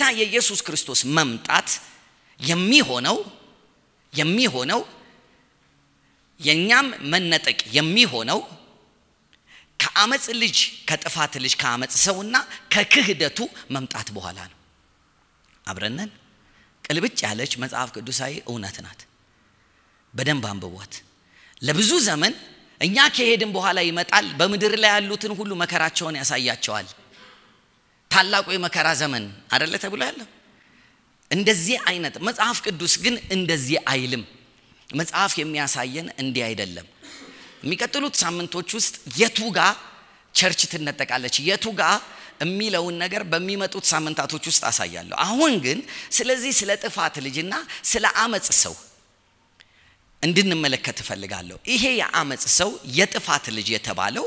የጌታ የኢየሱስ ክርስቶስ መምጣት የሚሆነው የሚሆነው የእኛም መነጠቅ የሚሆነው ከአመፅ ልጅ ከጥፋት ልጅ ከአመፅ ሰውና ከክህደቱ መምጣት በኋላ ነው። አብረነን ቅልብጭ ያለች መጽሐፍ ቅዱሳዊ እውነት ናት። በደንብ አንብቧት። ለብዙ ዘመን እኛ ከሄድን በኋላ ይመጣል፣ በምድር ላይ ያሉትን ሁሉ መከራቸውን ያሳያቸዋል። ታላቁ የመከራ ዘመን አደለ ተብሎ ያለው እንደዚህ አይነት መጽሐፍ ቅዱስ ግን እንደዚህ አይልም መጽሐፍ የሚያሳየን እንዲህ አይደለም የሚቀጥሉት ሳምንቶች ውስጥ የቱ ጋ ቸርች ትነጠቃለች የቱ ጋ የሚለውን ነገር በሚመጡት ሳምንታቶች ውስጥ አሳያለሁ አሁን ግን ስለዚህ ስለ ጥፋት ልጅና ስለ አመፅ ሰው እንድንመለከት እፈልጋለሁ ይሄ የአመፅ ሰው የጥፋት ልጅ የተባለው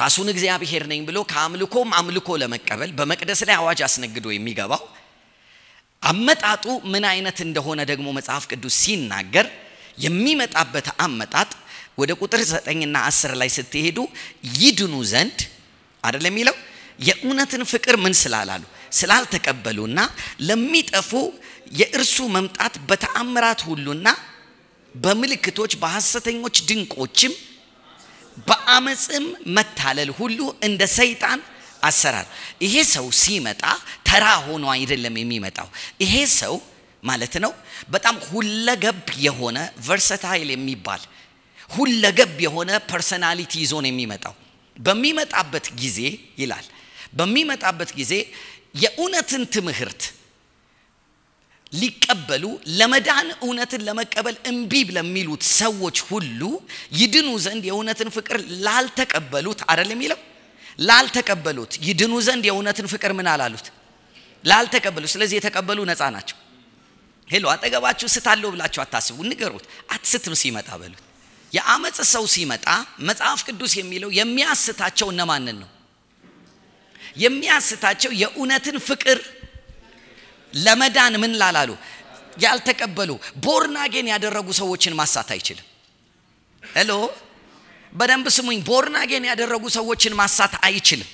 ራሱን እግዚአብሔር ነኝ ብሎ ከአምልኮም አምልኮ ለመቀበል በመቅደስ ላይ አዋጅ አስነግዶ የሚገባው አመጣጡ ምን አይነት እንደሆነ ደግሞ መጽሐፍ ቅዱስ ሲናገር የሚመጣበት አመጣጥ ወደ ቁጥር ዘጠኝና አስር ላይ ስትሄዱ ይድኑ ዘንድ አይደለም የሚለው የእውነትን ፍቅር ምን ስላላሉ ስላልተቀበሉና ለሚጠፉ የእርሱ መምጣት በተአምራት ሁሉና በምልክቶች በሐሰተኞች ድንቆችም በአመፅም መታለል ሁሉ እንደ ሰይጣን አሰራር ይሄ ሰው ሲመጣ ተራ ሆኖ አይደለም የሚመጣው። ይሄ ሰው ማለት ነው በጣም ሁለገብ የሆነ ቨርሰታይል የሚባል ሁለገብ የሆነ ፐርሰናሊቲ ይዞ ነው የሚመጣው። በሚመጣበት ጊዜ ይላል በሚመጣበት ጊዜ የእውነትን ትምህርት ሊቀበሉ ለመዳን እውነትን ለመቀበል እምቢብ ለሚሉት ሰዎች ሁሉ ይድኑ ዘንድ የእውነትን ፍቅር ላልተቀበሉት አይደል የሚለው ላልተቀበሉት ይድኑ ዘንድ የእውነትን ፍቅር ምን አላሉት ላልተቀበሉ ስለዚህ የተቀበሉ ነፃ ናቸው ሄሎ አጠገባችሁ ስታለው ብላችሁ አታስቡ ንገሩት አትስትም ሲመጣ በሉት የአመፅ ሰው ሲመጣ መጽሐፍ ቅዱስ የሚለው የሚያስታቸው እነማንን ነው የሚያስታቸው የእውነትን ፍቅር ለመዳን ምን ላላሉ ያልተቀበሉ ቦርናጌን ያደረጉ ሰዎችን ማሳት አይችልም ሄሎ በደንብ ስሙኝ ቦርናጌን ያደረጉ ሰዎችን ማሳት አይችልም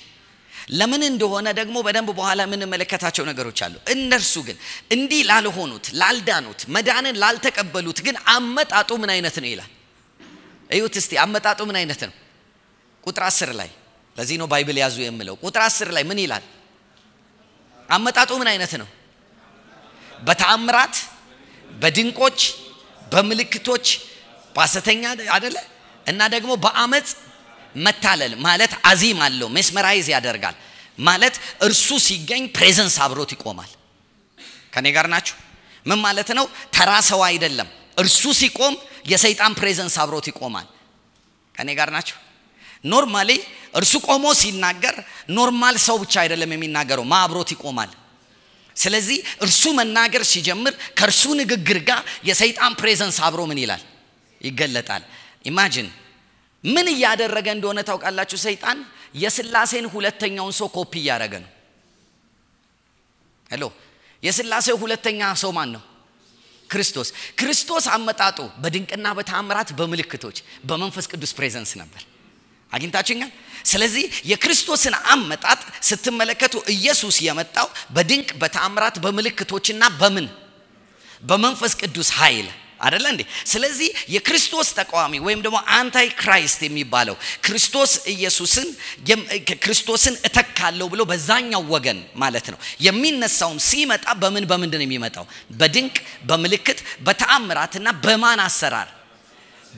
ለምን እንደሆነ ደግሞ በደንብ በኋላ የምንመለከታቸው ነገሮች አሉ እነርሱ ግን እንዲህ ላልሆኑት ላልዳኑት መዳንን ላልተቀበሉት ግን አመጣጡ ምን አይነት ነው ይላል እዩት እስቲ አመጣጡ ምን አይነት ነው ቁጥር አስር ላይ ለዚህ ነው ባይብል ያዙ የምለው ቁጥር አስር ላይ ምን ይላል አመጣጡ ምን አይነት ነው በተአምራት በድንቆች በምልክቶች ባሰተኛ አደለ እና ደግሞ በአመፅ መታለል ማለት አዚም አለው ሜስመራይዝ ያደርጋል ማለት እርሱ ሲገኝ ፕሬዘንስ አብሮት ይቆማል ከኔ ጋር ናችሁ ምን ማለት ነው ተራ ሰው አይደለም እርሱ ሲቆም የሰይጣን ፕሬዘንስ አብሮት ይቆማል ከኔ ጋር ናቸው ኖርማሊ እርሱ ቆሞ ሲናገር ኖርማል ሰው ብቻ አይደለም የሚናገረው ማ አብሮት ይቆማል ስለዚህ እርሱ መናገር ሲጀምር ከእርሱ ንግግር ጋር የሰይጣን ፕሬዘንስ አብሮ ምን ይላል ይገለጣል ኢማጂን ምን እያደረገ እንደሆነ ታውቃላችሁ ሰይጣን የስላሴን ሁለተኛውን ሰው ኮፒ እያደረገ ነው ሄሎ የስላሴው ሁለተኛ ሰው ማን ነው ክርስቶስ ክርስቶስ አመጣጡ በድንቅና በታምራት በምልክቶች በመንፈስ ቅዱስ ፕሬዘንስ ነበር አግኝታችኛል ስለዚህ የክርስቶስን አመጣጥ ስትመለከቱ ኢየሱስ የመጣው በድንቅ በተአምራት በምልክቶችና በምን በመንፈስ ቅዱስ ኃይል አደለ እንዴ ስለዚህ የክርስቶስ ተቃዋሚ ወይም ደግሞ አንታይ ክራይስት የሚባለው ክርስቶስ ኢየሱስን ክርስቶስን እተካለሁ ብሎ በዛኛው ወገን ማለት ነው የሚነሳውም ሲመጣ በምን በምንድን የሚመጣው በድንቅ በምልክት በተአምራትና በማን አሰራር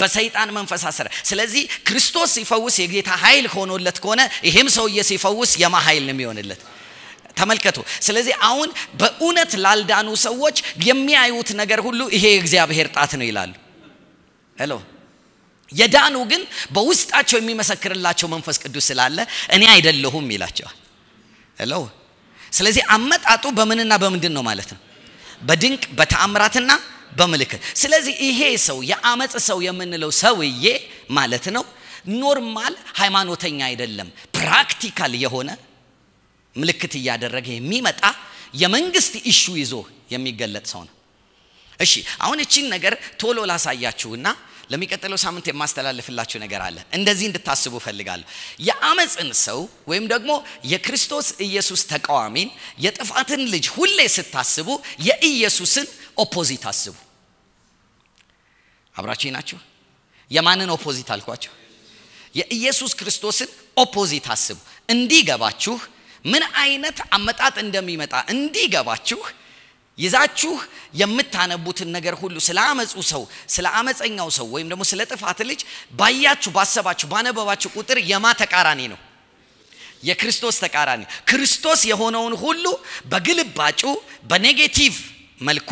በሰይጣን መንፈስ አሰረ ስለዚህ ክርስቶስ ሲፈውስ የጌታ ኃይል ሆኖለት ከሆነ ይሄም ሰውዬ ሲፈውስ የማ ኃይል ነው የሚሆንለት ተመልከቱ ስለዚህ አሁን በእውነት ላልዳኑ ሰዎች የሚያዩት ነገር ሁሉ ይሄ የእግዚአብሔር ጣት ነው ይላሉ ሄሎ የዳኑ ግን በውስጣቸው የሚመሰክርላቸው መንፈስ ቅዱስ ስላለ እኔ አይደለሁም ይላቸዋል ሄሎ ስለዚህ አመጣጡ በምንና በምንድን ነው ማለት ነው በድንቅ በተአምራትና በምልክት ስለዚህ ይሄ ሰው የአመፅ ሰው የምንለው ሰውዬ ማለት ነው ኖርማል ሃይማኖተኛ አይደለም ፕራክቲካል የሆነ ምልክት እያደረገ የሚመጣ የመንግስት ኢሹ ይዞ የሚገለጥ ሰው ነው እሺ አሁን እቺን ነገር ቶሎ ላሳያችሁና ለሚቀጥለው ሳምንት የማስተላልፍላችሁ ነገር አለ። እንደዚህ እንድታስቡ ፈልጋለሁ። የአመፅን ሰው ወይም ደግሞ የክርስቶስ ኢየሱስ ተቃዋሚን የጥፋትን ልጅ ሁሌ ስታስቡ የኢየሱስን ኦፖዚት አስቡ። አብራችሁ ናቸው። የማንን ኦፖዚት አልኳቸው? የኢየሱስ ክርስቶስን ኦፖዚት አስቡ። እንዲገባችሁ ምን አይነት አመጣጥ እንደሚመጣ እንዲገባችሁ ይዛችሁ የምታነቡትን ነገር ሁሉ ስለ አመፁ ሰው ስለ አመፀኛው ሰው ወይም ደግሞ ስለ ጥፋት ልጅ ባያችሁ ባሰባችሁ ባነበባችሁ ቁጥር የማ ተቃራኒ ነው የክርስቶስ ተቃራኒ ክርስቶስ የሆነውን ሁሉ በግልባጩ በኔጌቲቭ መልኩ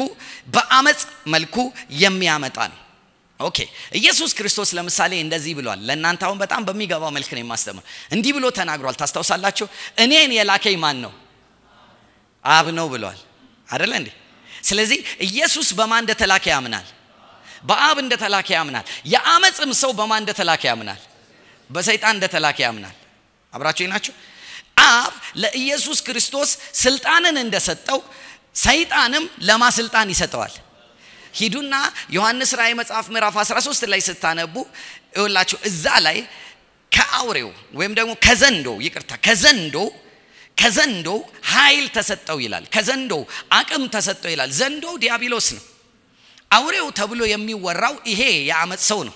በአመፅ መልኩ የሚያመጣ ነው ኦኬ ኢየሱስ ክርስቶስ ለምሳሌ እንደዚህ ብሏል ለእናንተ አሁን በጣም በሚገባው መልክ ነው የማስተምር እንዲህ ብሎ ተናግሯል ታስታውሳላችሁ እኔን የላከኝ ማን ነው አብ ነው ብሏል አደለ እንዴ ስለዚህ ኢየሱስ በማን እንደተላከ ያምናል በአብ እንደተላከ ያምናል የአመፅም ሰው በማን እንደተላከ ያምናል በሰይጣን እንደተላከ ያምናል አብራችሁ ናቸው አብ ለኢየሱስ ክርስቶስ ስልጣንን እንደሰጠው ሰይጣንም ለማስልጣን ይሰጠዋል ሂዱና ዮሐንስ ራእይ መጽሐፍ ምዕራፍ 13 ላይ ስታነቡ እውላችሁ እዛ ላይ ከአውሬው ወይም ደግሞ ከዘንዶ ይቅርታ ከዘንዶ ከዘንዶ ኃይል ተሰጠው ይላል። ከዘንዶ አቅም ተሰጠው ይላል። ዘንዶ ዲያብሎስ ነው። አውሬው ተብሎ የሚወራው ይሄ የአመፅ ሰው ነው።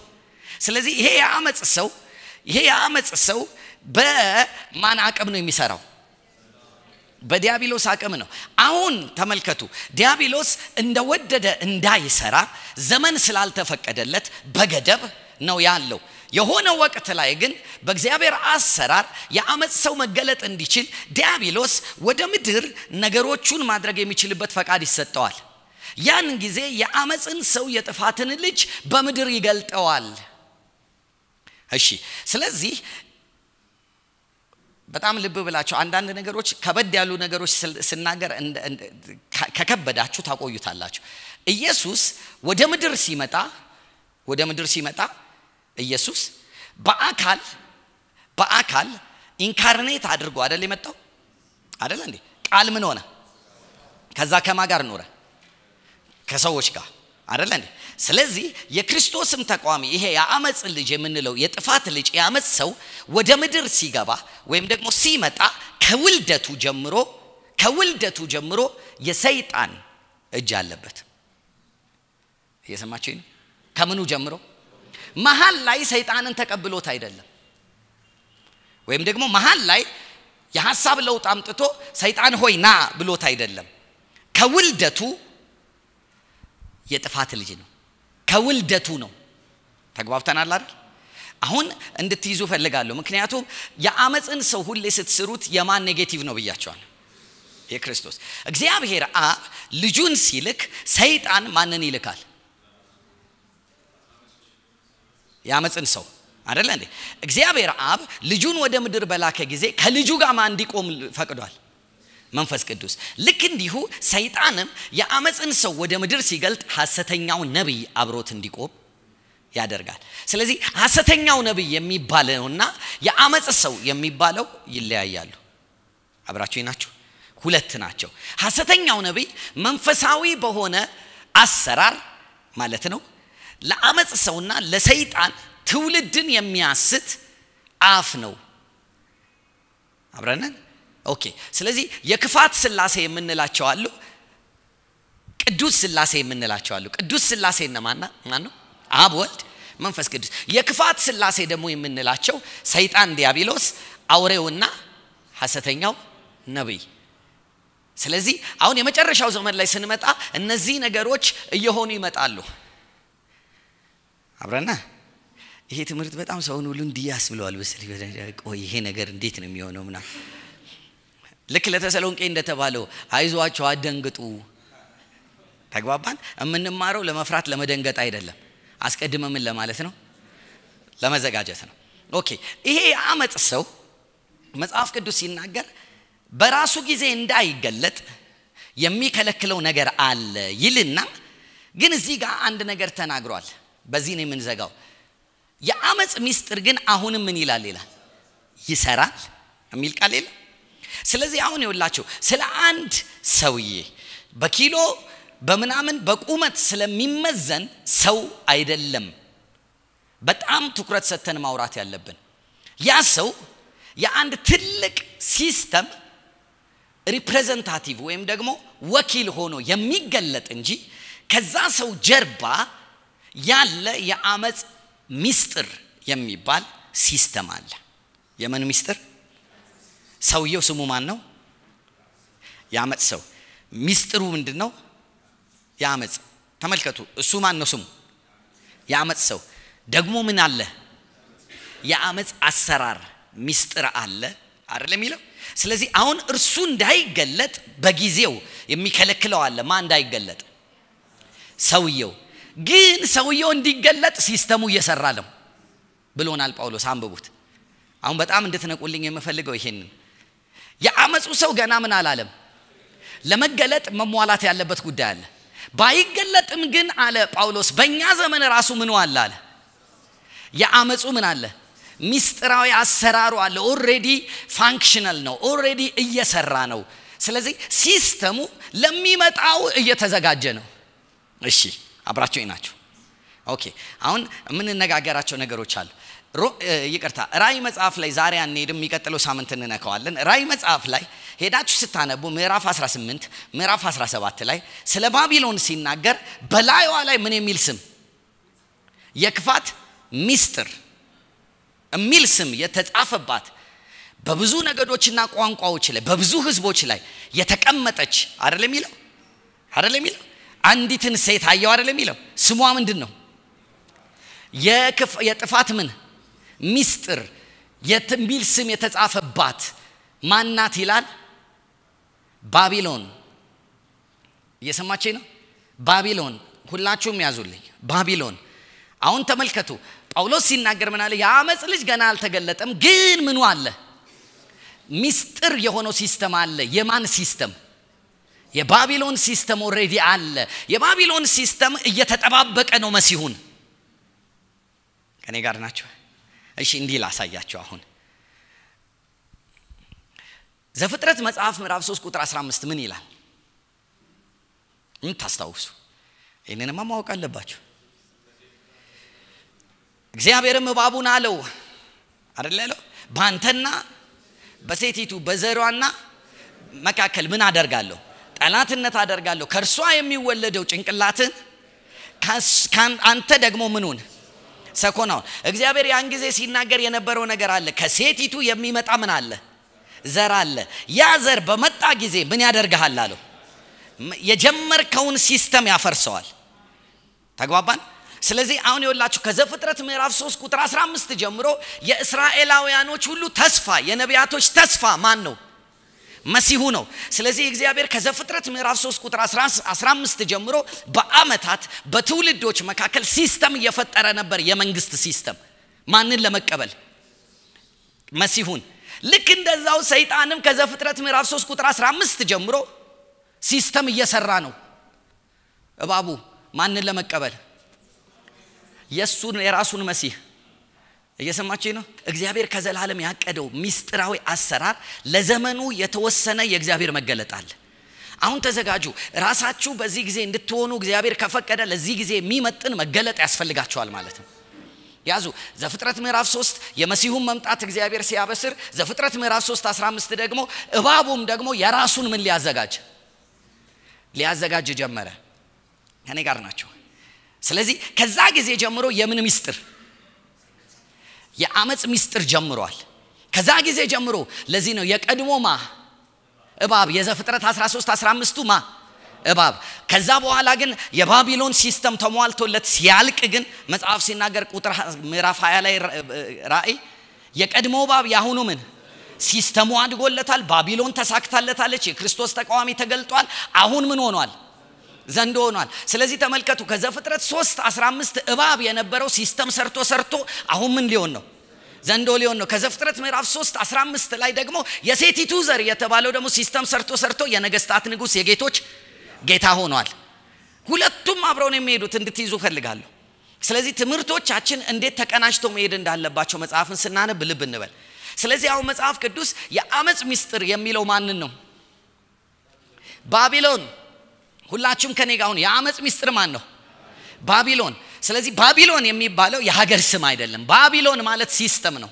ስለዚህ ይሄ የአመፅ ሰው ይሄ የአመፅ ሰው በማን አቅም ነው የሚሰራው? በዲያብሎስ አቅም ነው። አሁን ተመልከቱ፣ ዲያብሎስ እንደወደደ እንዳይሰራ ዘመን ስላልተፈቀደለት በገደብ ነው ያለው። የሆነ ወቅት ላይ ግን በእግዚአብሔር አሰራር የአመፅ ሰው መገለጥ እንዲችል ዲያብሎስ ወደ ምድር ነገሮቹን ማድረግ የሚችልበት ፈቃድ ይሰጠዋል። ያን ጊዜ የአመፅን ሰው የጥፋትን ልጅ በምድር ይገልጠዋል። እሺ፣ ስለዚህ በጣም ልብ ብላቸው አንዳንድ ነገሮች ከበድ ያሉ ነገሮች ስናገር ከከበዳችሁ ታቆዩታላችሁ። ኢየሱስ ወደ ምድር ሲመጣ ወደ ምድር ሲመጣ ኢየሱስ በአካል በአካል ኢንካርኔት አድርጎ አይደል የመጣው አይደል እንዴ ቃል ምን ሆነ ከዛ ከማ ጋር ኖረ ከሰዎች ጋር አይደል እንዴ ስለዚህ የክርስቶስም ተቋሚ ይሄ የአመፅ ልጅ የምንለው የጥፋት ልጅ የአመፅ ሰው ወደ ምድር ሲገባ ወይም ደግሞ ሲመጣ ከውልደቱ ጀምሮ ከውልደቱ ጀምሮ የሰይጣን እጅ አለበት እየሰማችሁኝ ከምኑ ጀምሮ መሀል ላይ ሰይጣንን ተቀብሎት አይደለም ወይም ደግሞ መሀል ላይ የሀሳብ ለውጥ አምጥቶ ሰይጣን ሆይ ና ብሎት አይደለም ከውልደቱ የጥፋት ልጅ ነው ከውልደቱ ነው ተግባብተናል አይደል አሁን እንድትይዙ ፈልጋለሁ ምክንያቱም የአመፅን ሰው ሁሌ ስትስሩት የማን ኔጌቲቭ ነው ብያቸዋል የክርስቶስ እግዚአብሔር አብ ልጁን ሲልክ ሰይጣን ማንን ይልካል ያመፅን ሰው አደለ እንዴ እግዚአብሔር አብ ልጁን ወደ ምድር በላከ ጊዜ ከልጁ ጋር ማ እንዲቆም ፈቅዷል መንፈስ ቅዱስ ልክ እንዲሁ ሰይጣንም የአመፅን ሰው ወደ ምድር ሲገልጥ ሐሰተኛው ነቢይ አብሮት እንዲቆም ያደርጋል ስለዚህ ሐሰተኛው ነቢይ የሚባለውና የአመፅ ሰው የሚባለው ይለያያሉ አብራችሁ ናቸው ሁለት ናቸው ሐሰተኛው ነቢይ መንፈሳዊ በሆነ አሰራር ማለት ነው ለአመፅ ሰውና ለሰይጣን ትውልድን የሚያስት አፍ ነው አብረነን ኦኬ ስለዚህ የክፋት ስላሴ የምንላቸው አሉ ቅዱስ ስላሴ የምንላቸው ቅዱስ ስላሴ እነማና ማን ነው አብ ወልድ መንፈስ ቅዱስ የክፋት ስላሴ ደግሞ የምንላቸው ሰይጣን ዲያብሎስ አውሬውና ሐሰተኛው ነቢይ ስለዚህ አሁን የመጨረሻው ዘመን ላይ ስንመጣ እነዚህ ነገሮች እየሆኑ ይመጣሉ አብረና ይሄ ትምህርት በጣም ሰውን ሁሉ እንዲያስ ብለዋል። በስል ቆይ ይሄ ነገር እንዴት ነው የሚሆነው? ምና ልክ ለተሰሎንቄ እንደተባለው አይዟቸው፣ አደንግጡ። ተግባባን። የምንማረው ለመፍራት ለመደንገጥ አይደለም። አስቀድመ ምን ለማለት ነው? ለመዘጋጀት ነው። ኦኬ። ይሄ የአመፅ ሰው መጽሐፍ ቅዱስ ሲናገር በራሱ ጊዜ እንዳይገለጥ የሚከለክለው ነገር አለ ይልና ግን እዚህ ጋር አንድ ነገር ተናግሯል። በዚህ ነው የምንዘጋው የአመፅ ሚስጥር ግን አሁንም ምን ይላል ይላል ይሰራል የሚል ቃል የለ። ስለዚህ አሁን የውላችሁ ስለ አንድ ሰውዬ በኪሎ በምናምን በቁመት ስለሚመዘን ሰው አይደለም በጣም ትኩረት ሰተን ማውራት ያለብን ያ ሰው የአንድ ትልቅ ሲስተም ሪፕሬዘንታቲቭ ወይም ደግሞ ወኪል ሆኖ የሚገለጥ እንጂ ከዛ ሰው ጀርባ ያለ የአመፅ ሚስጥር የሚባል ሲስተም አለ። የምን ሚስጥር? ሰውየው ስሙ ማን ነው? የአመፅ ሰው። ሚስጥሩ ምንድን ነው? የአመፅ ተመልከቱ። እሱ ማን ነው ስሙ? የአመፅ ሰው። ደግሞ ምን አለ? የአመፅ አሰራር ሚስጥር አለ አይደል የሚለው። ስለዚህ አሁን እርሱ እንዳይገለጥ በጊዜው የሚከለክለው አለ። ማ እንዳይገለጥ ሰውየው ግን ሰውየው እንዲገለጥ ሲስተሙ እየሰራ ነው ብሎናል ጳውሎስ። አንብቡት። አሁን በጣም እንድትነቁልኝ የምፈልገው ይሄንን የአመፁ ሰው ገና ምን አላለም። ለመገለጥ መሟላት ያለበት ጉዳይ አለ። ባይገለጥም ግን አለ ጳውሎስ በእኛ ዘመን ራሱ ምኑ አለ አለ የአመፁ ምን አለ ሚስጥራዊ አሰራሩ አለ። ኦሬዲ ፋንክሽናል ነው፣ ኦሬዲ እየሰራ ነው። ስለዚህ ሲስተሙ ለሚመጣው እየተዘጋጀ ነው። እሺ አብራቸው ናቸው። ኦኬ አሁን የምንነጋገራቸው ነገሮች አሉ ይቅርታ ራይ መጽሐፍ ላይ ዛሬ አንሄድም የሚቀጥለው ሳምንት እንነከዋለን ራይ መጽሐፍ ላይ ሄዳችሁ ስታነቡ ምዕራፍ 18 ምዕራፍ 17 ላይ ስለ ባቢሎን ሲናገር በላይዋ ላይ ምን የሚል ስም የክፋት ሚስጥር የሚል ስም የተጻፈባት በብዙ ነገዶችና ቋንቋዎች ላይ በብዙ ህዝቦች ላይ የተቀመጠች አደለ የሚለው አደለ የሚለው አንዲትን ሴት አየው አይደለም የሚለው ስሟ ምንድን ነው የጥፋት ምን ሚስጥር የሚል ስም የተጻፈባት ማናት ይላል ባቢሎን እየሰማችኝ ነው ባቢሎን ሁላችሁም ያዙልኝ ባቢሎን አሁን ተመልከቱ ጳውሎስ ሲናገር ምናለ የአመፅ ልጅ ገና አልተገለጠም ግን ምኑ አለ ሚስጥር የሆነው ሲስተም አለ የማን ሲስተም የባቢሎን ሲስተም ኦሬዲ አለ። የባቢሎን ሲስተም እየተጠባበቀ ነው መሲሁን። ከኔ ጋር ናቸው? እሺ እንዲህ ላሳያቸው አሁን ዘፍጥረት መጽሐፍ ምዕራፍ 3 ቁጥር 15 ምን ይላል? ታስታውሱ። ይህንንማ ማወቅ አለባቸው። እግዚአብሔርም እባቡን አለው አደለ ያለው በአንተና በሴቲቱ በዘሯና መካከል ምን አደርጋለሁ ጠላትነት አደርጋለሁ ከእርሷ የሚወለደው ጭንቅላትን አንተ ደግሞ ምኑን ሰኮናውን እግዚአብሔር ያን ጊዜ ሲናገር የነበረው ነገር አለ ከሴቲቱ የሚመጣ ምን አለ ዘር አለ ያ ዘር በመጣ ጊዜ ምን ያደርግሃል አለው የጀመርከውን ሲስተም ያፈርሰዋል ተግባባን ስለዚህ አሁን የወላችሁ ከዘፍጥረት ምዕራፍ 3 ቁጥር 15 ጀምሮ የእስራኤላውያኖች ሁሉ ተስፋ የነቢያቶች ተስፋ ማን ነው መሲሁ ነው። ስለዚህ እግዚአብሔር ከዘፍጥረት ምዕራፍ 3 ቁጥር 15 ጀምሮ በአመታት በትውልዶች መካከል ሲስተም እየፈጠረ ነበር። የመንግስት ሲስተም ማንን ለመቀበል መሲሁን። ልክ እንደዛው ሰይጣንም ከዘፍጥረት ምዕራፍ 3 ቁጥር 15 ጀምሮ ሲስተም እየሰራ ነው። እባቡ ማንን ለመቀበል የእሱን የራሱን መሲህ እየሰማችኝ ነው። እግዚአብሔር ከዘላለም ያቀደው ሚስጥራዊ አሰራር ለዘመኑ የተወሰነ የእግዚአብሔር መገለጥ አለ። አሁን ተዘጋጁ። ራሳችሁ በዚህ ጊዜ እንድትሆኑ እግዚአብሔር ከፈቀደ ለዚህ ጊዜ የሚመጥን መገለጥ ያስፈልጋችኋል ማለት ነው። ያዙ። ዘፍጥረት ምዕራፍ 3 የመሲሁን መምጣት እግዚአብሔር ሲያበስር፣ ዘፍጥረት ምዕራፍ 3 15 ደግሞ እባቡም ደግሞ የራሱን ምን ሊያዘጋጅ ሊያዘጋጅ ጀመረ። ከኔ ጋር ናቸው። ስለዚህ ከዛ ጊዜ ጀምሮ የምን ሚስጥር የአመፅ ሚስጥር ጀምሯል። ከዛ ጊዜ ጀምሮ ለዚህ ነው የቀድሞ ማ እባብ የዘፍጥረት 13 15 ማ እባብ ከዛ በኋላ ግን የባቢሎን ሲስተም ተሟልቶለት ሲያልቅ ግን መጽሐፍ ሲናገር ቁጥር ምዕራፍ 20 ላይ ራእይ የቀድሞ እባብ የአሁኑ ምን ሲስተሙ አድጎለታል። ባቢሎን ተሳክታለታለች። የክርስቶስ ተቃዋሚ ተገልጧል። አሁን ምን ሆኗል? ዘንዶ ሆኗል ስለዚህ ተመልከቱ ከዘፍጥረት 3 15 እባብ የነበረው ሲስተም ሰርቶ ሰርቶ አሁን ምን ሊሆን ነው ዘንዶ ሊሆን ነው ከዘፍጥረት ምዕራፍ 3 15 ላይ ደግሞ የሴቲቱ ዘር የተባለው ደግሞ ሲስተም ሰርቶ ሰርቶ የነገስታት ንጉስ የጌቶች ጌታ ሆኗል ሁለቱም አብረውን የሚሄዱት እንድትይዙ ፈልጋለሁ ስለዚህ ትምህርቶቻችን እንዴት ተቀናጅቶ መሄድ እንዳለባቸው መጽሐፍን ስናነብ ልብ እንበል ስለዚህ አሁን መጽሐፍ ቅዱስ የአመፅ ሚስጥር የሚለው ማንን ነው ባቢሎን ሁላችሁም ከኔ ጋር አሁን የአመፅ ሚስጥር ማን ነው ባቢሎን ስለዚህ ባቢሎን የሚባለው የሀገር ስም አይደለም ባቢሎን ማለት ሲስተም ነው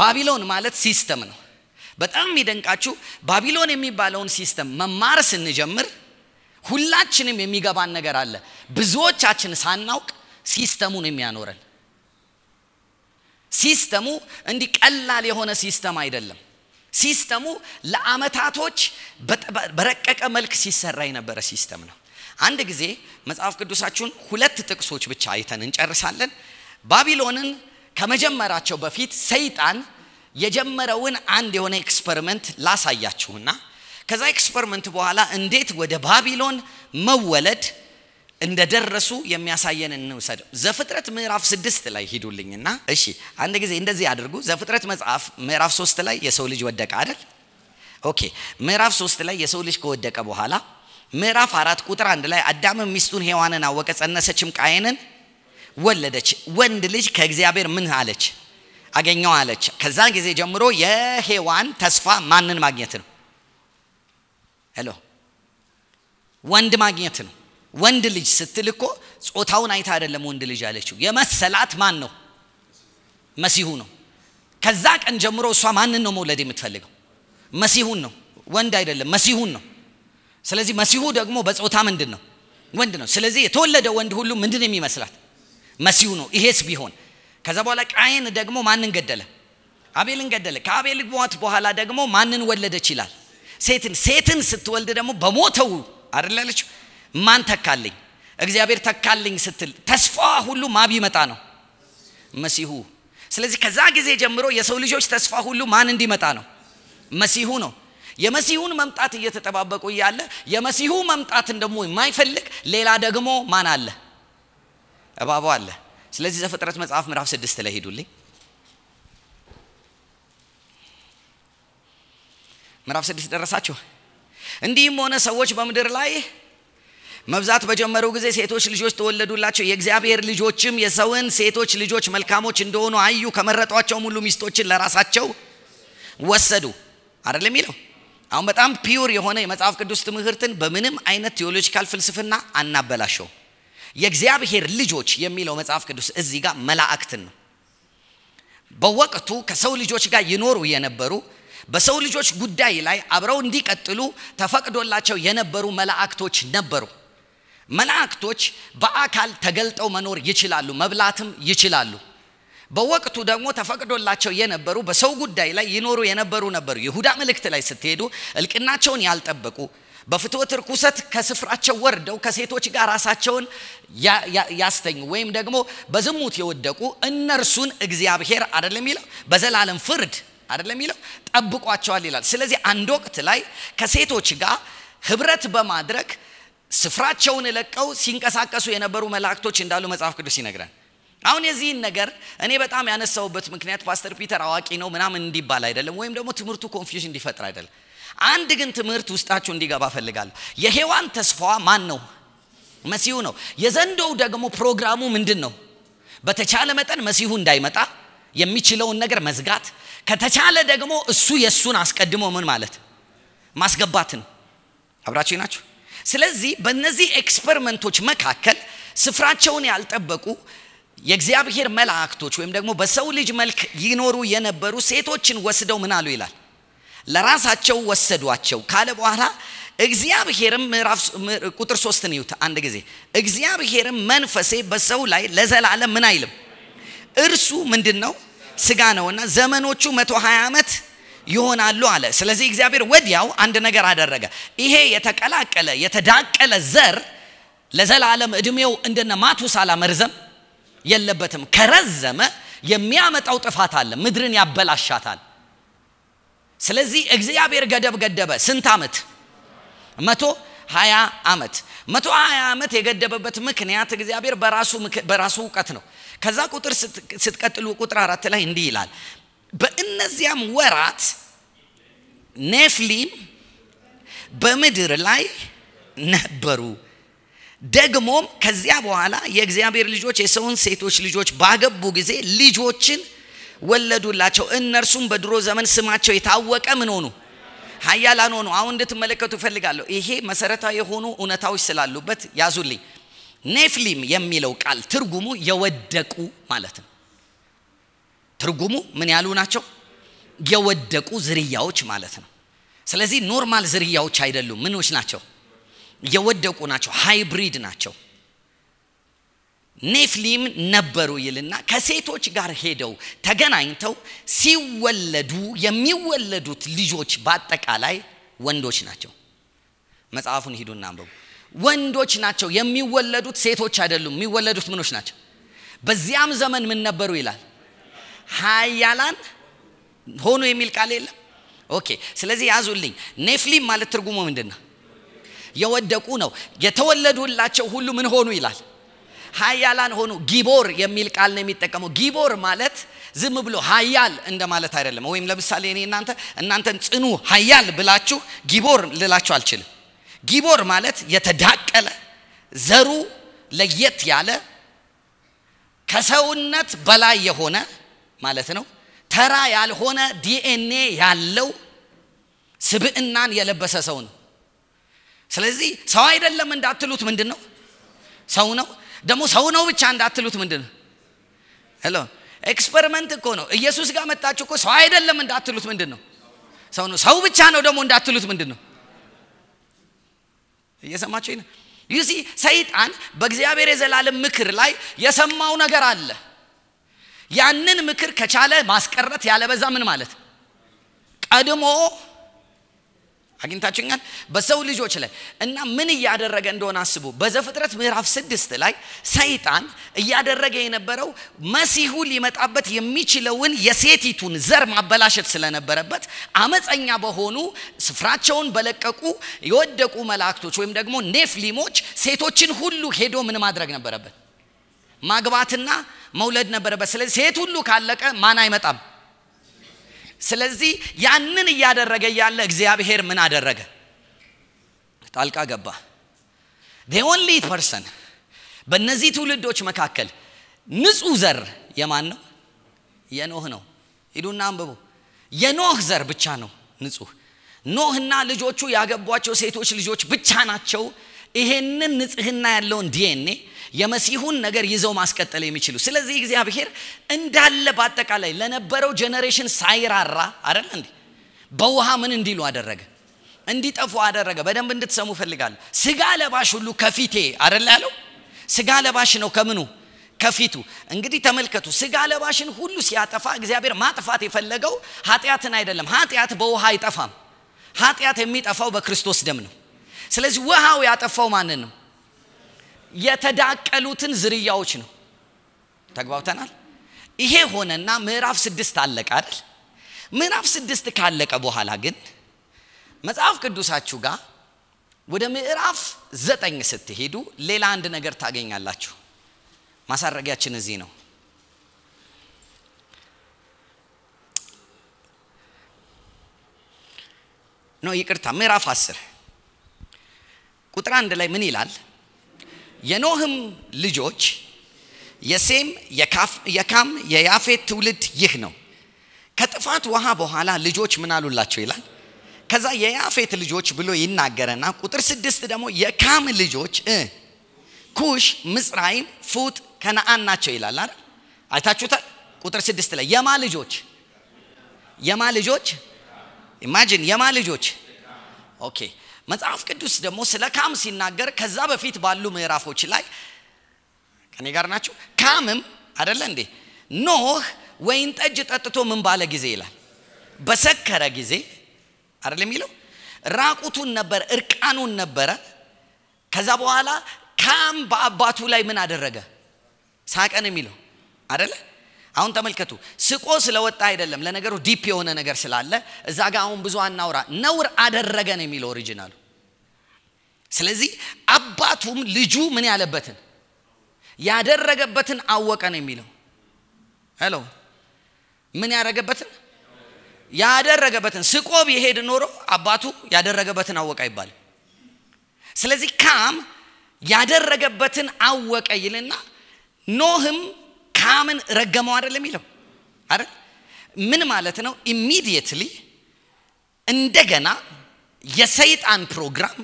ባቢሎን ማለት ሲስተም ነው በጣም የሚደንቃችሁ ባቢሎን የሚባለውን ሲስተም መማር ስንጀምር ሁላችንም የሚገባን ነገር አለ ብዙዎቻችን ሳናውቅ ሲስተሙን የሚያኖረን ሲስተሙ እንዲህ ቀላል የሆነ ሲስተም አይደለም ሲስተሙ ለአመታቶች በረቀቀ መልክ ሲሰራ የነበረ ሲስተም ነው። አንድ ጊዜ መጽሐፍ ቅዱሳችሁን ሁለት ጥቅሶች ብቻ አይተን እንጨርሳለን። ባቢሎንን ከመጀመራቸው በፊት ሰይጣን የጀመረውን አንድ የሆነ ኤክስፐሪመንት ላሳያችሁና ከዛ ኤክስፐሪመንት በኋላ እንዴት ወደ ባቢሎን መወለድ እንደደረሱ የሚያሳየን እንውሰደው። ዘፍጥረት ምዕራፍ ስድስት ላይ ሂዱልኝና እሺ፣ አንድ ጊዜ እንደዚህ አድርጉ። ዘፍጥረት መጽሐፍ ምዕራፍ ሶስት ላይ የሰው ልጅ ወደቀ አይደል? ኦኬ። ምዕራፍ ሶስት ላይ የሰው ልጅ ከወደቀ በኋላ ምዕራፍ አራት ቁጥር አንድ ላይ አዳም ሚስቱን ሔዋንን አወቀ፣ ጸነሰችም ቃየንን ወለደች። ወንድ ልጅ ከእግዚአብሔር ምን አለች? አገኘው አለች። ከዛን ጊዜ ጀምሮ የሔዋን ተስፋ ማንን ማግኘት ነው? ሄሎ ወንድ ማግኘት ነው። ወንድ ልጅ ስትል እኮ ጾታውን አይታ አይደለም ወንድ ልጅ አለችው። የመሰላት ማን ነው? መሲሁ ነው። ከዛ ቀን ጀምሮ እሷ ማንን ነው መውለድ የምትፈልገው? መሲሁን ነው። ወንድ አይደለም፣ መሲሁን ነው። ስለዚህ መሲሁ ደግሞ በጾታ ምንድን ነው? ወንድ ነው። ስለዚህ የተወለደ ወንድ ሁሉ ምንድን የሚመስላት? መሲሁ ነው። ይሄስ ቢሆን ከዛ በኋላ ቃየን ደግሞ ማንን ገደለ? አቤልን ገደለ። ከአቤል ሞት በኋላ ደግሞ ማንን ወለደች ይላል? ሴትን። ሴትን ስትወልድ ደግሞ በሞተው አይደላለችው ማን ተካልኝ እግዚአብሔር ተካልኝ ስትል ተስፋ ሁሉ ማን ቢመጣ ነው መሲሁ ስለዚህ ከዛ ጊዜ ጀምሮ የሰው ልጆች ተስፋ ሁሉ ማን እንዲመጣ ነው መሲሁ ነው የመሲሁን መምጣት እየተጠባበቁ እያለ የመሲሁ መምጣትን ደግሞ የማይፈልግ ሌላ ደግሞ ማን አለ እባቡ አለ ስለዚህ ዘፍጥረት መጽሐፍ ምዕራፍ ስድስት ላይ ሄዱልኝ ምዕራፍ ስድስት ደረሳችሁ እንዲህም ሆነ ሰዎች በምድር ላይ መብዛት በጀመሩ ጊዜ ሴቶች ልጆች ተወለዱላቸው። የእግዚአብሔር ልጆችም የሰውን ሴቶች ልጆች መልካሞች እንደሆኑ አዩ። ከመረጧቸውም ሁሉ ሚስቶችን ለራሳቸው ወሰዱ። አይደለም የሚለው አሁን በጣም ፒዩር የሆነ የመጽሐፍ ቅዱስ ትምህርትን በምንም አይነት ቴዎሎጂካል ፍልስፍና አናበላሸው። የእግዚአብሔር ልጆች የሚለው መጽሐፍ ቅዱስ እዚህ ጋር መላእክትን ነው። በወቅቱ ከሰው ልጆች ጋር ይኖሩ የነበሩ በሰው ልጆች ጉዳይ ላይ አብረው እንዲቀጥሉ ተፈቅዶላቸው የነበሩ መላእክቶች ነበሩ። መላእክቶች በአካል ተገልጠው መኖር ይችላሉ፣ መብላትም ይችላሉ። በወቅቱ ደግሞ ተፈቅዶላቸው የነበሩ በሰው ጉዳይ ላይ ይኖሩ የነበሩ ነበሩ። ይሁዳ መልእክት ላይ ስትሄዱ እልቅናቸውን ያልጠበቁ በፍትወት ርኩሰት ከስፍራቸው ወርደው ከሴቶች ጋር ራሳቸውን ያስተኙ ወይም ደግሞ በዝሙት የወደቁ እነርሱን እግዚአብሔር አይደለም የሚለው በዘላለም ፍርድ አይደለም የሚለው ጠብቋቸዋል ይላል። ስለዚህ አንድ ወቅት ላይ ከሴቶች ጋር ህብረት በማድረግ ስፍራቸውን ለቀው ሲንቀሳቀሱ የነበሩ መላእክቶች እንዳሉ መጽሐፍ ቅዱስ ይነግራል አሁን የዚህን ነገር እኔ በጣም ያነሳውበት ምክንያት ፓስተር ፒተር አዋቂ ነው ምናምን እንዲባል አይደለም ወይም ደግሞ ትምህርቱ ኮንፊዥን እንዲፈጥር አይደለም አንድ ግን ትምህርት ውስጣችሁ እንዲገባ ፈልጋለሁ የሔዋን ተስፋዋ ማን ነው መሲሁ ነው የዘንዶው ደግሞ ፕሮግራሙ ምንድን ነው በተቻለ መጠን መሲሁ እንዳይመጣ የሚችለውን ነገር መዝጋት ከተቻለ ደግሞ እሱ የእሱን አስቀድሞ ምን ማለት ማስገባት ነው አብራችሁ ናችሁ ስለዚህ በእነዚህ ኤክስፐሪመንቶች መካከል ስፍራቸውን ያልጠበቁ የእግዚአብሔር መላእክቶች ወይም ደግሞ በሰው ልጅ መልክ ይኖሩ የነበሩ ሴቶችን ወስደው ምን አሉ ይላል ለራሳቸው ወሰዷቸው ካለ በኋላ እግዚአብሔርም ምዕራፍ ቁጥር ሶስትን ይዩት አንድ ጊዜ እግዚአብሔርም መንፈሴ በሰው ላይ ለዘላለም ምን አይልም እርሱ ምንድን ነው ስጋ ነውና ዘመኖቹ መቶ ሀያ ዓመት ይሆናሉ አለ። ስለዚህ እግዚአብሔር ወዲያው አንድ ነገር አደረገ። ይሄ የተቀላቀለ የተዳቀለ ዘር ለዘላለም እድሜው እንደነ ማቱሳላ መርዘም የለበትም። ከረዘመ የሚያመጣው ጥፋት አለ፣ ምድርን ያበላሻታል። ስለዚህ እግዚአብሔር ገደብ ገደበ። ስንት ዓመት? መቶ ሀያ ዓመት መቶ ሀያ ዓመት የገደበበት ምክንያት እግዚአብሔር በራሱ እውቀት ነው። ከዛ ቁጥር ስትቀጥሉ ቁጥር አራት ላይ እንዲህ ይላል በእነዚያም ወራት ኔፍሊም በምድር ላይ ነበሩ። ደግሞም ከዚያ በኋላ የእግዚአብሔር ልጆች የሰውን ሴቶች ልጆች ባገቡ ጊዜ ልጆችን ወለዱላቸው። እነርሱም በድሮ ዘመን ስማቸው የታወቀ ምን ሆኑ? ሀያላን ሆኑ። አሁን እንድትመለከቱ እፈልጋለሁ። ይሄ መሰረታዊ የሆኑ እውነታዎች ስላሉበት ያዙልኝ። ኔፍሊም የሚለው ቃል ትርጉሙ የወደቁ ማለት ነው። ትርጉሙ ምን ያሉ ናቸው? የወደቁ ዝርያዎች ማለት ነው። ስለዚህ ኖርማል ዝርያዎች አይደሉም። ምኖች ናቸው? የወደቁ ናቸው። ሃይብሪድ ናቸው። ኔፍሊም ነበሩ ይልና ከሴቶች ጋር ሄደው ተገናኝተው ሲወለዱ የሚወለዱት ልጆች በአጠቃላይ ወንዶች ናቸው። መጽሐፉን ሂዱና አንብቡ። ወንዶች ናቸው የሚወለዱት፣ ሴቶች አይደሉም። የሚወለዱት ምኖች ናቸው? በዚያም ዘመን ምን ነበሩ ይላል ሀያላን ሆኑ የሚል ቃል የለም ኦኬ ስለዚህ ያዙልኝ ኔፍሊም ማለት ትርጉሙ ምንድን ነው የወደቁ ነው የተወለዱላቸው ሁሉ ምን ሆኑ ይላል ሀያላን ሆኑ ጊቦር የሚል ቃል ነው የሚጠቀመው ጊቦር ማለት ዝም ብሎ ሀያል እንደማለት አይደለም ወይም ለምሳሌ እኔ እናንተ እናንተን ጽኑ ሀያል ብላችሁ ጊቦር ልላችሁ አልችልም ጊቦር ማለት የተዳቀለ ዘሩ ለየት ያለ ከሰውነት በላይ የሆነ ማለት ነው ተራ ያልሆነ ዲኤንኤ ያለው ስብዕናን የለበሰ ሰው ነው ስለዚህ ሰው አይደለም እንዳትሉት ምንድን ነው ሰው ነው ደግሞ ሰው ነው ብቻ እንዳትሉት ምንድን ነው ሄሎ ኤክስፐሪመንት እኮ ነው ኢየሱስ ጋር መጣችሁ እኮ ሰው አይደለም እንዳትሉት ምንድን ነው ሰው ነው ሰው ብቻ ነው ደግሞ እንዳትሉት ምንድን ነው እየሰማችሁ ዩሲ ሰይጣን በእግዚአብሔር የዘላለም ምክር ላይ የሰማው ነገር አለ ያንን ምክር ከቻለ ማስቀረት ያለበዛ ምን ማለት ቀድሞ አግኝታችኛል? በሰው ልጆች ላይ እና ምን እያደረገ እንደሆነ አስቡ በዘፍጥረት ምዕራፍ ስድስት ላይ ሰይጣን እያደረገ የነበረው መሲሁ ሊመጣበት የሚችለውን የሴቲቱን ዘር ማበላሸት ስለነበረበት አመፀኛ በሆኑ ስፍራቸውን በለቀቁ የወደቁ መላእክቶች ወይም ደግሞ ኔፍሊሞች ሴቶችን ሁሉ ሄዶ ምን ማድረግ ነበረበት ማግባትና መውለድ ነበረበት ስለዚህ ሴት ሁሉ ካለቀ ማን አይመጣም ስለዚህ ያንን እያደረገ ያለ እግዚአብሔር ምን አደረገ ጣልቃ ገባ ኦንሊ ፐርሰን በእነዚህ ትውልዶች መካከል ንጹህ ዘር የማን ነው የኖህ ነው ሂዱና አንብቡ የኖህ ዘር ብቻ ነው ንጹህ ኖህና ልጆቹ ያገቧቸው ሴቶች ልጆች ብቻ ናቸው ይሄንን ንጽህና ያለውን ዲኤንኤ የመሲሁን ነገር ይዘው ማስቀጠል የሚችሉ ስለዚህ እግዚአብሔር እንዳለ በአጠቃላይ ለነበረው ጀነሬሽን ሳይራራ አይደል እንዴ በውሃ ምን እንዲሉ አደረገ እንዲጠፉ አደረገ በደንብ እንድትሰሙ ፈልጋለሁ ስጋ ለባሽ ሁሉ ከፊቴ አደለ ያለው ስጋ ለባሽ ነው ከምኑ ከፊቱ እንግዲህ ተመልከቱ ስጋ ለባሽን ሁሉ ሲያጠፋ እግዚአብሔር ማጥፋት የፈለገው ኃጢአትን አይደለም ኃጢአት በውሃ አይጠፋም ኃጢአት የሚጠፋው በክርስቶስ ደም ነው ስለዚህ ውሃው ያጠፋው ማንን ነው የተዳቀሉትን ዝርያዎች ነው ተግባብተናል ይሄ ሆነና ምዕራፍ ስድስት አለቀ አይደል ምዕራፍ ስድስት ካለቀ በኋላ ግን መጽሐፍ ቅዱሳችሁ ጋር ወደ ምዕራፍ ዘጠኝ ስትሄዱ ሌላ አንድ ነገር ታገኛላችሁ ማሳረጊያችን እዚህ ነው ነው ይቅርታ ምዕራፍ አስር ቁጥር አንድ ላይ ምን ይላል የኖህም ልጆች የሴም የካም የያፌት ትውልድ ይህ ነው ከጥፋት ውሃ በኋላ ልጆች ምን አሉላቸው ይላል ከዛ የያፌት ልጆች ብሎ ይናገረና ቁጥር ስድስት ደግሞ የካም ልጆች ኩሽ ምጽራይም ፉጥ ከነአን ናቸው ይላል አይደል አይታችሁታል ቁጥር ስድስት ላይ የማ ልጆች የማ ልጆች ኢማጂን የማ ልጆች ኦኬ መጽሐፍ ቅዱስ ደግሞ ስለ ካም ሲናገር ከዛ በፊት ባሉ ምዕራፎች ላይ ከኔ ጋር ናቸው ካምም አደለ እንዴ ኖህ ወይን ጠጅ ጠጥቶ ምን ባለ ጊዜ ይላል በሰከረ ጊዜ አደለ የሚለው ራቁቱን ነበር እርቃኑን ነበረ ከዛ በኋላ ካም በአባቱ ላይ ምን አደረገ ሳቀን የሚለው አደለ አሁን ተመልከቱ ስቆ ስለወጣ አይደለም ለነገሩ ዲፕ የሆነ ነገር ስላለ እዛ ጋር አሁን ብዙ አናውራ ነውር አደረገ ነው የሚለው ኦሪጂናሉ ስለዚህ አባቱም ልጁ ምን ያለበትን ያደረገበትን አወቀ ነው የሚለው ሄሎ ምን ያደረገበትን ያደረገበትን ስቆብ የሄድ ኖሮ አባቱ ያደረገበትን አወቀ ይባል ስለዚህ ካም ያደረገበትን አወቀ ይልና ኖህም ካምን ረገመው አይደለም የሚለው አይደል ምን ማለት ነው ኢሚዲየትሊ እንደገና የሰይጣን ፕሮግራም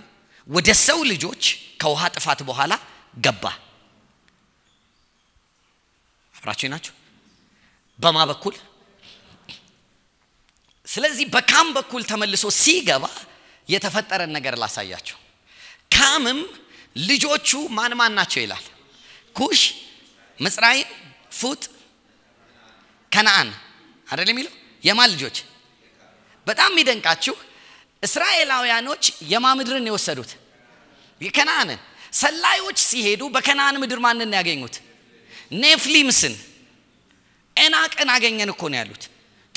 ወደ ሰው ልጆች ከውሃ ጥፋት በኋላ ገባ። አብራችሁ ናቸው በማ በኩል ስለዚህ በካም በኩል ተመልሶ ሲገባ የተፈጠረን ነገር ላሳያችሁ። ካምም ልጆቹ ማን ማን ናቸው ይላል። ኩሽ፣ ምጽራይም፣ ፉጥ፣ ከነአን አደል የሚለው የማን ልጆች? በጣም የሚደንቃችሁ እስራኤላውያኖች የማምድርን የወሰዱት የከናንን ሰላዮች ሲሄዱ በከናን ምድር ማንን ያገኙት ኔፍሊምስን ኤናቅን አገኘን እኮ ነው ያሉት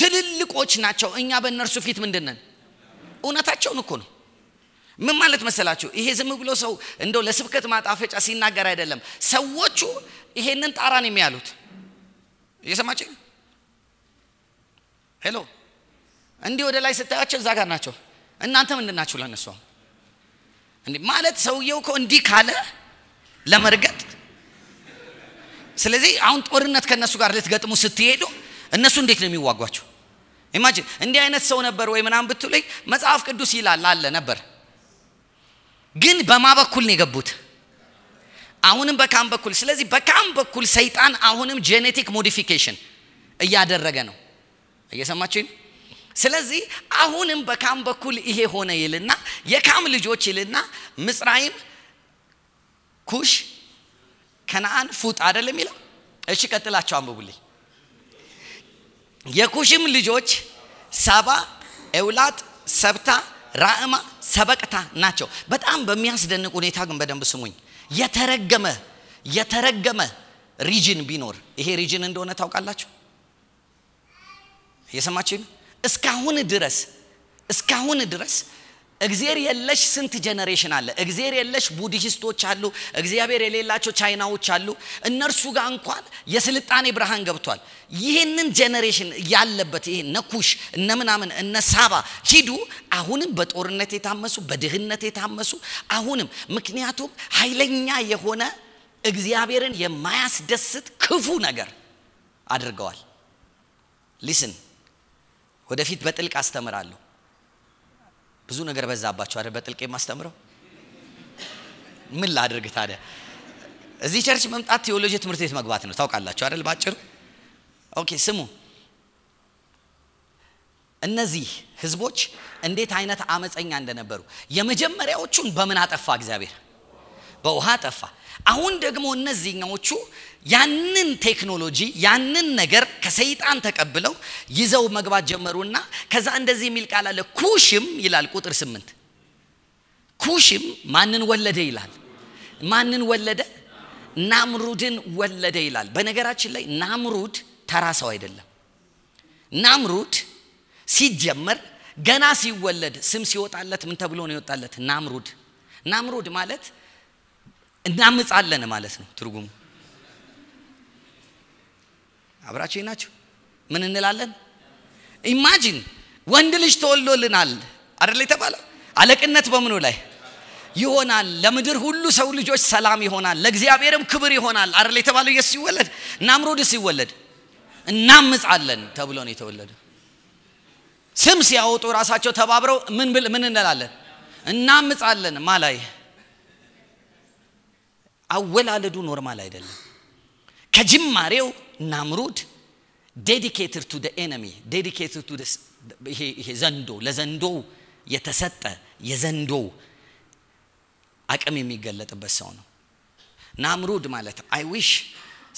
ትልልቆች ናቸው እኛ በእነርሱ ፊት ምንድነን እውነታቸውን እኮ ነው ምን ማለት መሰላችሁ ይሄ ዝም ብሎ ሰው እንደው ለስብከት ማጣፈጫ ሲናገር አይደለም ሰዎቹ ይሄንን ጣራን የሚያሉት እየሰማችሁ ሄሎ እንዲህ ወደ ላይ ስታያቸው እዛ ጋር ናቸው እናንተ ምንድን ናችሁ ለእነሱ ማለት ሰውየው እኮ እንዲህ ካለ ለመርገጥ ስለዚህ አሁን ጦርነት ከእነሱ ጋር ልትገጥሙ ስትሄዱ እነሱ እንዴት ነው የሚዋጓቸው ኢማጂን እንዲህ አይነት ሰው ነበር ወይ ምናምን ብትለኝ መጽሐፍ ቅዱስ ይላል አለ ነበር ግን በማ በኩል ነው የገቡት አሁንም በካም በኩል ስለዚህ በካም በኩል ሰይጣን አሁንም ጄኔቲክ ሞዲፊኬሽን እያደረገ ነው እየሰማችሁኝ ስለዚህ አሁንም በካም በኩል ይሄ ሆነ ይልና የካም ልጆች ይልና ምጽራይም ኩሽ ከነአን ፉጥ አይደለም የሚለው እሺ ቀጥላቸው አንብቡልኝ የኩሽም ልጆች ሳባ ኤውላጥ ሰብታ ራእማ ሰበቅታ ናቸው በጣም በሚያስደንቅ ሁኔታ ግን በደንብ ስሙኝ የተረገመ የተረገመ ሪጅን ቢኖር ይሄ ሪጅን እንደሆነ ታውቃላችሁ እየሰማችሁ እስካሁን ድረስ እስካሁን ድረስ እግዜር የለሽ ስንት ጀነሬሽን አለ እግዜር የለሽ ቡድሂስቶች አሉ እግዚአብሔር የሌላቸው ቻይናዎች አሉ እነርሱ ጋር እንኳን የስልጣኔ ብርሃን ገብቷል ይህንን ጀነሬሽን ያለበት ይሄ ነኩሽ እነምናምን እነ ሳባ ሂዱ አሁንም በጦርነት የታመሱ በድህነት የታመሱ አሁንም ምክንያቱም ኃይለኛ የሆነ እግዚአብሔርን የማያስደስት ክፉ ነገር አድርገዋል ሊስን ወደፊት በጥልቅ አስተምራለሁ። ብዙ ነገር በዛባቸው አይደል? በጥልቅ የማስተምረው ምን ላድርግ ታዲያ? እዚህ ቸርች መምጣት ቴዎሎጂ ትምህርት ቤት መግባት ነው። ታውቃላችሁ አይደል? ባጭሩ። ኦኬ ስሙ። እነዚህ ህዝቦች እንዴት አይነት አመፀኛ እንደነበሩ የመጀመሪያዎቹን በምን አጠፋ እግዚአብሔር? በውሃ ጠፋ። አሁን ደግሞ እነዚህኛዎቹ ያንን ቴክኖሎጂ ያንን ነገር ከሰይጣን ተቀብለው ይዘው መግባት ጀመሩና ከዛ እንደዚህ የሚል ቃል አለ። ኩሽም ይላል ቁጥር ስምንት ኩሽም ማንን ወለደ ይላል። ማንን ወለደ? ናምሩድን ወለደ ይላል። በነገራችን ላይ ናምሩድ ተራ ሰው አይደለም። ናምሩድ ሲጀመር ገና ሲወለድ ስም ሲወጣለት ምን ተብሎ ነው የወጣለት? ናምሩድ ናምሩድ ማለት እናምጻለን ማለት ነው ትርጉሙ። አብራችሁ ናችሁ? ምን እንላለን? ኢማጂን ወንድ ልጅ ተወልዶልናል አይደል የተባለው? አለቅነት በምኑ ላይ ይሆናል? ለምድር ሁሉ ሰው ልጆች ሰላም ይሆናል፣ ለእግዚአብሔርም ክብር ይሆናል አይደል የተባለው? ኢየሱስ ሲወለድ ናምሮድ ሲወለድ እናምጻለን ተብሎ ነው የተወለደ ስም ሲያወጡ ራሳቸው ተባብረው ምን ምን እንላለን? እናምጻለን ማላይ አወላለዱ ኖርማል አይደለም ከጅማሬው ናምሩድ ዴዲኬትድ ቱ ኤነሚ ዴዲኬትድ ቱ ይሄ ዘንዶ ለዘንዶው የተሰጠ የዘንዶው አቅም የሚገለጥበት ሰው ነው ናምሩድ ማለት አይ ዊሽ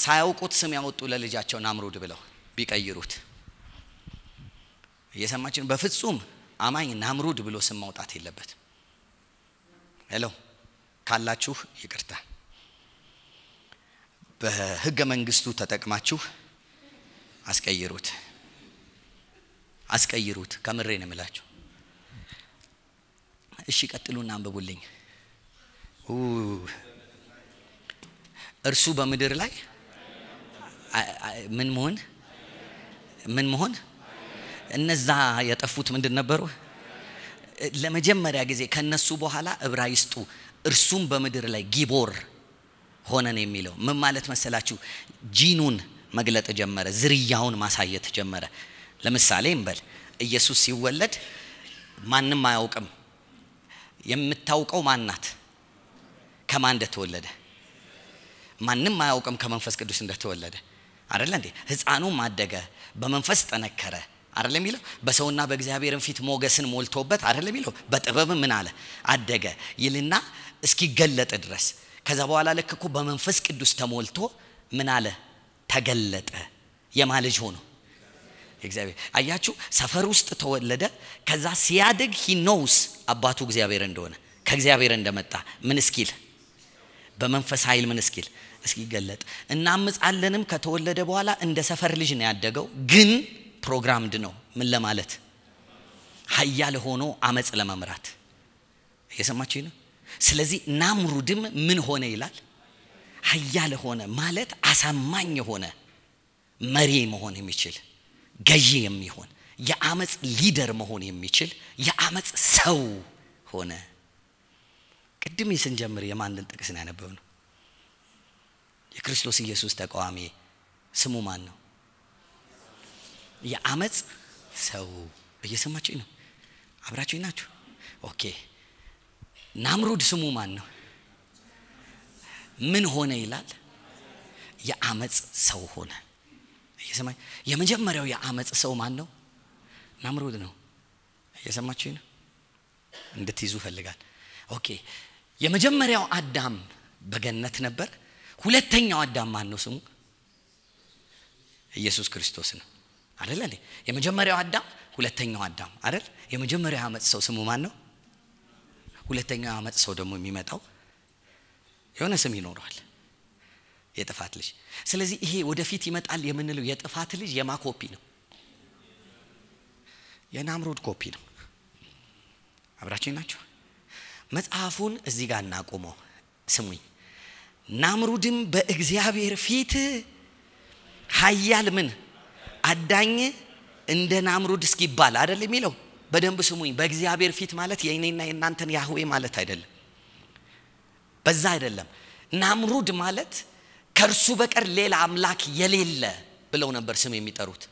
ሳያውቁት ስም ያወጡ ለልጃቸው ናምሩድ ብለው ቢቀይሩት እየሰማችን በፍጹም አማኝ ናምሩድ ብሎ ስም ማውጣት የለበት ሄሎ ካላችሁ ይቅርታል በህገ መንግስቱ ተጠቅማችሁ አስቀይሩት አስቀይሩት። ከምሬ ነው የምላችሁ። እሺ ቀጥሉና አንብቡልኝ። እርሱ በምድር ላይ ምን መሆን ምን መሆን እነዛ የጠፉት ምንድን ነበሩ? ለመጀመሪያ ጊዜ ከነሱ በኋላ እብራይስጡ እርሱም በምድር ላይ ጊቦር ሆነን የሚለው ምን ማለት መሰላችሁ? ጂኑን መግለጥ ጀመረ፣ ዝርያውን ማሳየት ጀመረ። ለምሳሌ እንበል ኢየሱስ ሲወለድ ማንም አያውቅም። የምታውቀው ማን ናት? ከማን እንደተወለደ ማንም አያውቅም ከመንፈስ ቅዱስ እንደተወለደ አደለ እንዴ? ህፃኑም አደገ፣ በመንፈስ ጠነከረ አደለ የሚለው በሰውና በእግዚአብሔርን ፊት ሞገስን ሞልቶበት አደለ የሚለው በጥበብ ምን አለ አደገ ይልና እስኪገለጥ ድረስ ከዛ በኋላ ልክ እኮ በመንፈስ ቅዱስ ተሞልቶ ምን አለ ተገለጠ የማ ልጅ ሆኖ እግዚአብሔር አያችሁ ሰፈር ውስጥ ተወለደ ከዛ ሲያድግ ሂ ሂኖውስ አባቱ እግዚአብሔር እንደሆነ ከእግዚአብሔር እንደመጣ ምን እስኪል በመንፈስ ኃይል ምን እስኪል እስኪገለጥ እናምጻለንም ከተወለደ በኋላ እንደ ሰፈር ልጅ ነው ያደገው ግን ፕሮግራምድ ነው ምን ለማለት ሀያል ሆኖ አመፅ ለመምራት እየሰማችሁ ነው ስለዚህ ናምሩድም ምን ሆነ ይላል ሀያል ሆነ ማለት አሳማኝ የሆነ መሪ መሆን የሚችል ገዢ የሚሆን የአመፅ ሊደር መሆን የሚችል የአመፅ ሰው ሆነ ቅድም ስንጀምር የማንን ጥቅስ ነው ያነበብ ነው የክርስቶስ ኢየሱስ ተቃዋሚ ስሙ ማን ነው የአመፅ ሰው እየሰማችሁኝ ነው አብራችሁኝ ናችሁ ኦኬ ናምሩድ ስሙ ማን ነው? ምን ሆነ ይላል? የአመፅ ሰው ሆነ። እየሰማ የመጀመሪያው የአመፅ ሰው ማን ነው? ናምሩድ ነው። እየሰማችሁ ነው? እንድትይዙ ፈልጋል። ኦኬ የመጀመሪያው አዳም በገነት ነበር። ሁለተኛው አዳም ማን ነው ስሙ? ኢየሱስ ክርስቶስ ነው አደለ የመጀመሪያው አዳም፣ ሁለተኛው አዳም አይደል? የመጀመሪያው አመፅ ሰው ስሙ ማን ነው? ሁለተኛው አመጽ ሰው ደግሞ የሚመጣው የሆነ ስም ይኖረዋል የጥፋት ልጅ ስለዚህ ይሄ ወደፊት ይመጣል የምንለው የጥፋት ልጅ የማ ኮፒ ነው የናምሮድ ኮፒ ነው አብራችኝ ናቸው መጽሐፉን እዚህ ጋር እናቁመው ስሙኝ ናምሩድም በእግዚአብሔር ፊት ሀያል ምን አዳኝ እንደ ናምሩድ እስኪባል አደል የሚለው በደንብ ስሙኝ። በእግዚአብሔር ፊት ማለት የእኔና የእናንተን ያህዌ ማለት አይደለም። በዛ አይደለም። ናምሩድ ማለት ከእርሱ በቀር ሌላ አምላክ የሌለ ብለው ነበር ስም የሚጠሩት።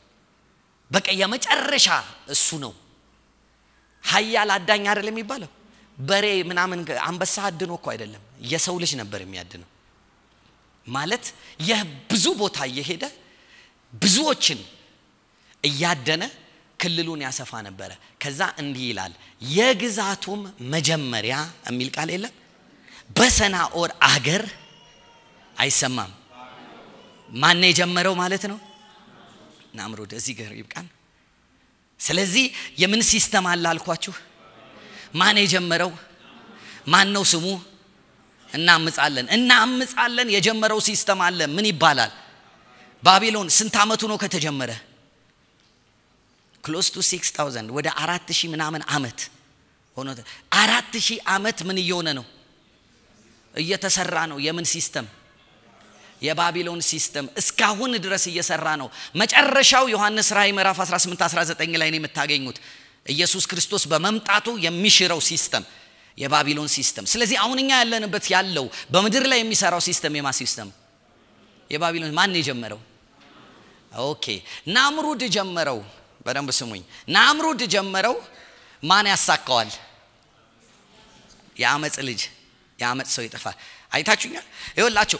በቃ የመጨረሻ እሱ ነው። ሀያል አዳኝ አይደለም የሚባለው። በሬ ምናምን አንበሳ አድኖ እኮ አይደለም፣ የሰው ልጅ ነበር የሚያድነው። ማለት ይህ ብዙ ቦታ እየሄደ ብዙዎችን እያደነ ክልሉን ያሰፋ ነበረ። ከዛ እንዲህ ይላል የግዛቱም መጀመሪያ የሚል ቃል የለም በሰናኦር አገር አይሰማም። ማን የጀመረው ማለት ነው? ናምሩድ። እዚህ ጋር ይብቃን። ስለዚህ የምን ሲስተም አለ አልኳችሁ? ማን የጀመረው? ማን ነው ስሙ? እናምጻለን እናምጻለን የጀመረው ሲስተም አለ። ምን ይባላል? ባቢሎን ስንት ዓመቱ ነው ከተጀመረ? ክሎስ ቱ ሲክስ ታውዘንድ ወደ አራት ምናምን አመት ሆኖ አራት አመት ምን እየሆነ ነው እየተሰራ ነው የምን ሲስተም የባቢሎን ሲስተም እስካሁን ድረስ እየሰራ ነው መጨረሻው ዮሐንስ ራእይ ምዕራፍ 18 19 ላይ ነው የምታገኙት ኢየሱስ ክርስቶስ በመምጣቱ የሚሽረው ሲስተም የባቢሎን ሲስተም ስለዚህ አሁን እኛ ያለንበት ያለው በምድር ላይ የሚሰራው ሲስተም የማ ሲስተም የባቢሎን ማን የጀመረው ኦኬ ናምሩድ ጀመረው በደንብ ስሙኝ። ናምሩድ ጀመረው፣ ማን ያሳካዋል? የአመፅ ልጅ የአመፅ ሰው ይጠፋል። አይታችሁኛል። ይኸውላችሁ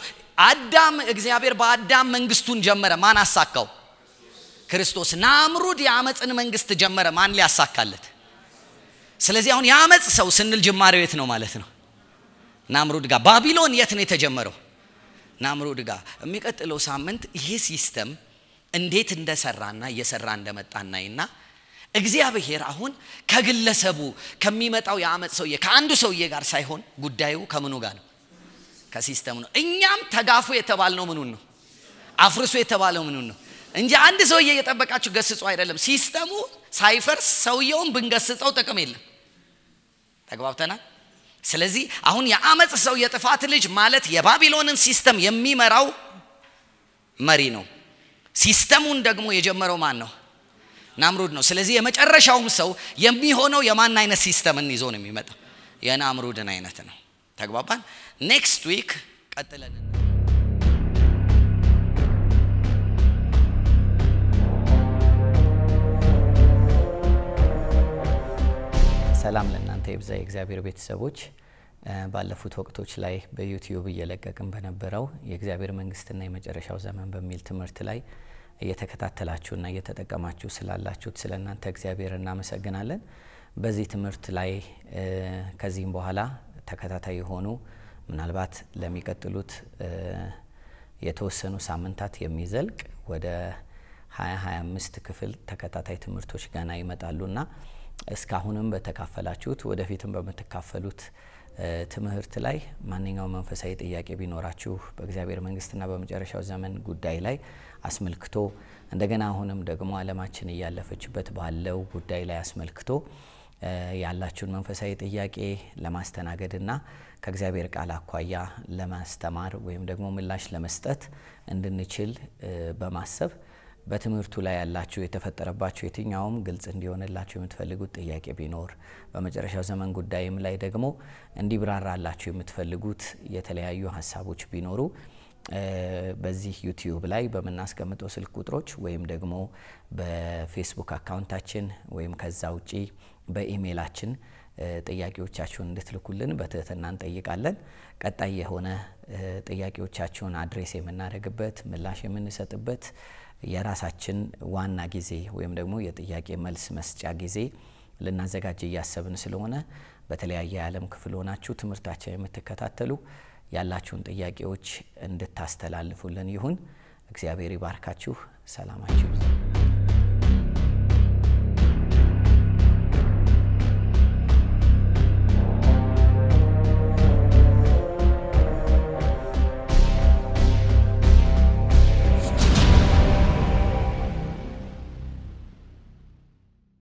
አዳም እግዚአብሔር በአዳም መንግስቱን ጀመረ። ማን አሳካው? ክርስቶስ። ናምሩድ የአመፅን መንግስት ጀመረ። ማን ሊያሳካለት? ስለዚህ አሁን የአመፅ ሰው ስንል ጅማሬው የት ነው ማለት ነው? ናምሩድ ጋር። ባቢሎን የት ነው የተጀመረው? ናምሩድ ጋር። የሚቀጥለው ሳምንት ይሄ ሲስተም እንዴት እንደሰራና እየሰራ እንደመጣ እናይና እግዚአብሔር አሁን ከግለሰቡ ከሚመጣው የአመፅ ሰውዬ ከአንዱ ሰውዬ ጋር ሳይሆን ጉዳዩ ከምኑ ጋር ነው ከሲስተሙ ነው እኛም ተጋፉ የተባልነው ምኑን ነው አፍርሱ የተባለው ምኑን ነው እንጂ አንድ ሰውዬ እየጠበቃችሁ ገስጾ አይደለም ሲስተሙ ሳይፈርስ ሰውየውን ብንገስጸው ጥቅም የለም ተግባብተናል ስለዚህ አሁን የአመፅ ሰው የጥፋት ልጅ ማለት የባቢሎንን ሲስተም የሚመራው መሪ ነው ሲስተሙን ደግሞ የጀመረው ማን ነው? ናምሩድ ነው። ስለዚህ የመጨረሻውም ሰው የሚሆነው የማን አይነት ሲስተምን ይዞ ነው የሚመጣው? የናምሩድን አይነት ነው። ተግባባን። ኔክስት ዊክ ቀጥለን ሰላም ለእናንተ የብዛ የእግዚአብሔር ቤተሰቦች። ባለፉት ወቅቶች ላይ በዩቲዩብ እየለቀቅን በነበረው የእግዚአብሔር መንግስትና የመጨረሻው ዘመን በሚል ትምህርት ላይ እየተከታተላችሁና እየተጠቀማችሁ ስላላችሁት ስለ እናንተ እግዚአብሔር እናመሰግናለን። በዚህ ትምህርት ላይ ከዚህም በኋላ ተከታታይ የሆኑ ምናልባት ለሚቀጥሉት የተወሰኑ ሳምንታት የሚዘልቅ ወደ 2025 ክፍል ተከታታይ ትምህርቶች ገና ይመጣሉና እስካሁንም በተካፈላችሁት ወደፊትም በምትካፈሉት ትምህርት ላይ ማንኛውም መንፈሳዊ ጥያቄ ቢኖራችሁ በእግዚአብሔር መንግስትና በመጨረሻው ዘመን ጉዳይ ላይ አስመልክቶ እንደገና አሁንም ደግሞ ዓለማችን እያለፈችበት ባለው ጉዳይ ላይ አስመልክቶ ያላችሁን መንፈሳዊ ጥያቄ ለማስተናገድና ከእግዚአብሔር ቃል አኳያ ለማስተማር ወይም ደግሞ ምላሽ ለመስጠት እንድንችል በማሰብ በትምህርቱ ላይ ያላችሁ የተፈጠረባችሁ የትኛውም ግልጽ እንዲሆንላችሁ የምትፈልጉት ጥያቄ ቢኖር በመጨረሻው ዘመን ጉዳይም ላይ ደግሞ እንዲብራራላችሁ የምትፈልጉት የተለያዩ ሀሳቦች ቢኖሩ በዚህ ዩቲዩብ ላይ በምናስቀምጠው ስልክ ቁጥሮች ወይም ደግሞ በፌስቡክ አካውንታችን ወይም ከዛ ውጪ በኢሜይላችን ጥያቄዎቻችሁን እንድትልኩልን በትህትና እንጠይቃለን። ቀጣይ የሆነ ጥያቄዎቻችሁን አድሬስ የምናደርግበት ምላሽ የምንሰጥበት የራሳችን ዋና ጊዜ ወይም ደግሞ የጥያቄ መልስ መስጫ ጊዜ ልናዘጋጅ እያሰብን ስለሆነ በተለያየ የዓለም ክፍል ሆናችሁ ትምህርታችን የምትከታተሉ ያላችሁን ጥያቄዎች እንድታስተላልፉልን ይሁን። እግዚአብሔር ይባርካችሁ። ሰላማችሁ